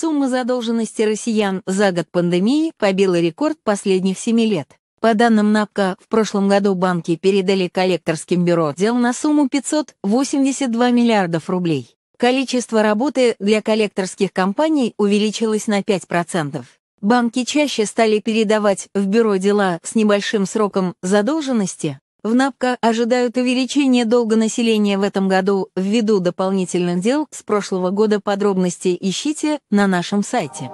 Сумма задолженности россиян за год пандемии побила рекорд последних семи лет. По данным НАПКО, в прошлом году банки передали коллекторским бюро дел на сумму 582 миллиардов рублей. Количество работы для коллекторских компаний увеличилось на 5%. Банки чаще стали передавать в бюро дела с небольшим сроком задолженности, в НАПКО ожидают увеличения долга населения в этом году ввиду дополнительных дел с прошлого года подробности ищите на нашем сайте.